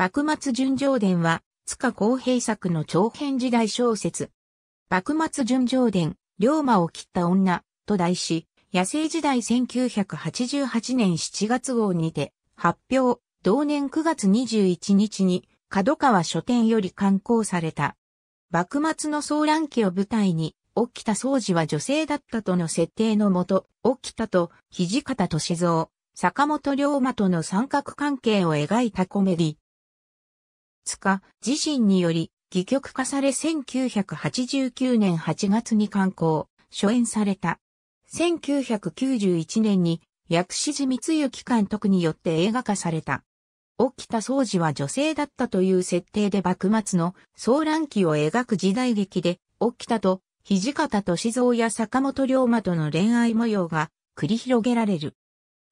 幕末純情伝は、塚公平作の長編時代小説。幕末純情伝、龍馬を切った女、と題し、野生時代1988年7月号にて、発表、同年9月21日に、角川書店より刊行された。幕末の騒乱期を舞台に、沖田総司は女性だったとの設定のもと、沖田と土方歳三、坂本龍馬との三角関係を描いたコメディ。つ自身により、戯曲化され1989年8月に刊行、初演された。1991年に薬師寺光行監督によって映画化された。沖田総司は女性だったという設定で幕末の騒乱期を描く時代劇で、沖田と土方歳三や坂本龍馬との恋愛模様が繰り広げられる。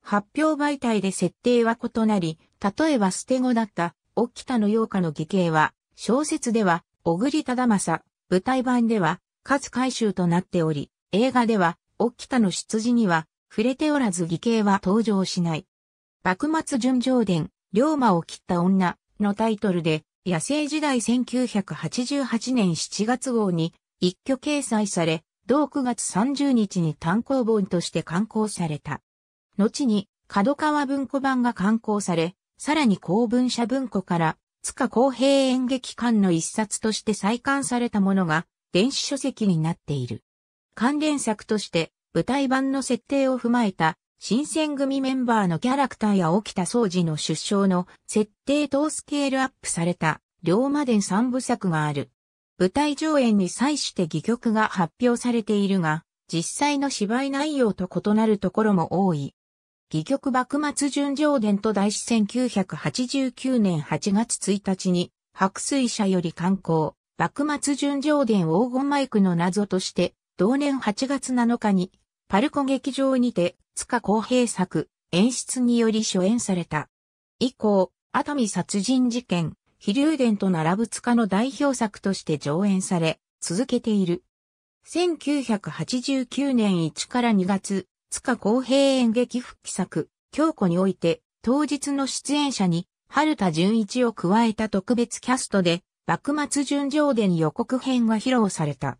発表媒体で設定は異なり、例えば捨て子だった沖田の洋歌の義兄は、小説では、小栗忠政、舞台版では、勝海舟となっており、映画では、沖田の出自には、触れておらず義兄は登場しない。幕末純情伝、龍馬を切った女のタイトルで、野生時代1988年7月号に一挙掲載され、同9月30日に単行本として刊行された。後に、角川文庫版が刊行され、さらに公文社文庫から、塚公平演劇館の一冊として再刊されたものが、電子書籍になっている。関連作として、舞台版の設定を踏まえた、新選組メンバーのキャラクターや沖田総司の出生の設定等スケールアップされた、龍馬伝三部作がある。舞台上演に際して戯曲が発表されているが、実際の芝居内容と異なるところも多い。戯曲幕末純情伝と題し1989年8月1日に、白水社より刊行、幕末純情伝黄金マイクの謎として、同年8月7日に、パルコ劇場にて、塚公平作、演出により初演された。以降、熱海殺人事件、飛竜伝と並ぶ塚の代表作として上演され、続けている。1989年1から2月、塚公平演劇復帰作、京子において、当日の出演者に、春田純一を加えた特別キャストで、幕末純情伝予告編が披露された。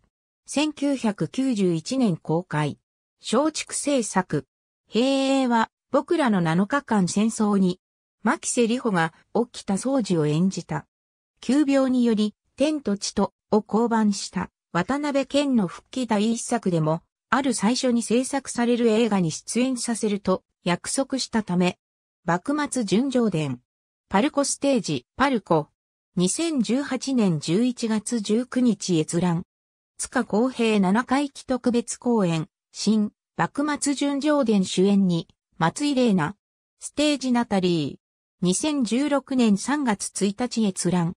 1991年公開。松竹制作。平英は、僕らの7日間戦争に、牧瀬里穂が起きた掃を演じた。急病により、天と地とを降板した渡辺健の復帰第一作でもある最初に制作される映画に出演させると約束したため、幕末純情伝、パルコステージ、パルコ、2018年11月19日閲覧、塚公平7回忌特別公演、新、幕末純情伝主演に、松井玲奈、ステージナタリー、2016年3月1日閲覧、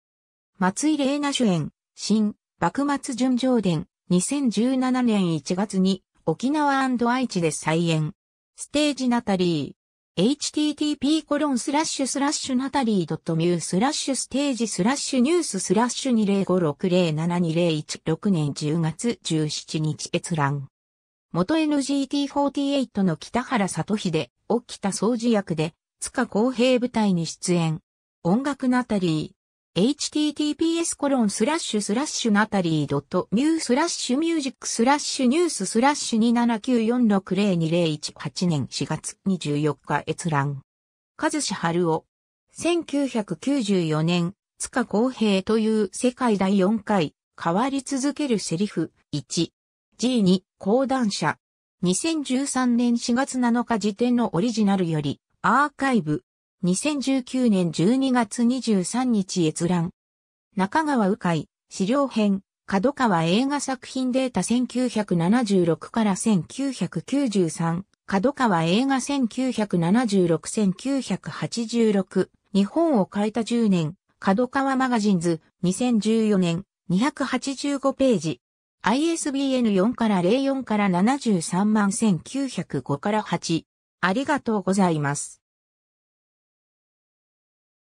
松井玲奈主演、新、幕末純情伝、2017年1月に沖縄愛知で再演。ステージナタリー。http コロンスラッシュスラッシュナタリー .mu スラッシュステージスラッシュニューススラッシュ205607201年10月17日閲覧。元 NGT48 の北原里秀、沖田総司役で、塚公平舞台に出演。音楽ナタリー。https コロンスラッシュスラッシュナタリードットミュースラッシュミュージックスラッシュニューススラッシュ279460218年4月24日閲覧。和志春夫。1994年、塚公平という世界第4回、変わり続けるセリフ、1。G2、講談社。2013年4月7日時点のオリジナルより、アーカイブ、2019年12月23日閲覧。中川鵜飼、資料編、角川映画作品データ1976から1993、角川映画1976-1986、日本を変えた10年、角川マガジンズ、2014年、285ページ。ISBN 4から04から73万1905から8。ありがとうございます。